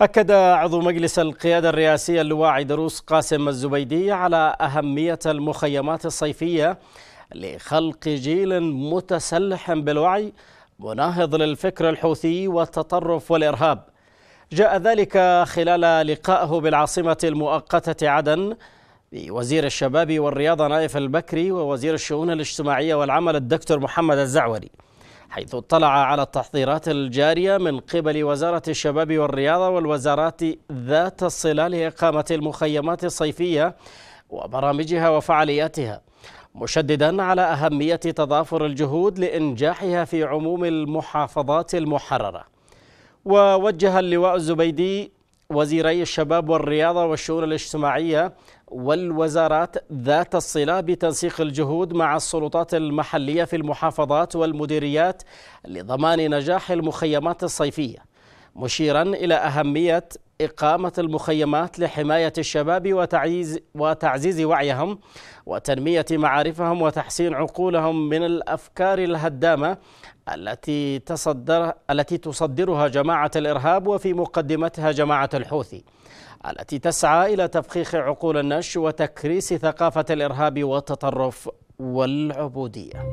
أكد عضو مجلس القيادة الرئاسية اللواء عيدروس قاسم الزبيدي على أهمية المخيمات الصيفية لخلق جيل متسلح بالوعي مناهض للفكر الحوثي والتطرف والإرهاب جاء ذلك خلال لقائه بالعاصمة المؤقتة عدن بوزير الشباب والرياضة نائف البكري ووزير الشؤون الاجتماعية والعمل الدكتور محمد الزعوري حيث اطلع على التحضيرات الجارية من قبل وزارة الشباب والرياضة والوزارات ذات الصلة لإقامة المخيمات الصيفية وبرامجها وفعالياتها مشددا على أهمية تضافر الجهود لإنجاحها في عموم المحافظات المحررة ووجه اللواء الزبيدي وزيري الشباب والرياضة والشؤون الاجتماعية والوزارات ذات الصلة بتنسيق الجهود مع السلطات المحلية في المحافظات والمديريات لضمان نجاح المخيمات الصيفية مشيرا إلى أهمية إقامة المخيمات لحماية الشباب وتعزيز, وتعزيز وعيهم وتنمية معارفهم وتحسين عقولهم من الأفكار الهدامة التي, تصدر التي تصدرها جماعة الإرهاب وفي مقدمتها جماعة الحوثي التي تسعى إلى تفخيخ عقول النش وتكريس ثقافة الإرهاب والتطرف والعبودية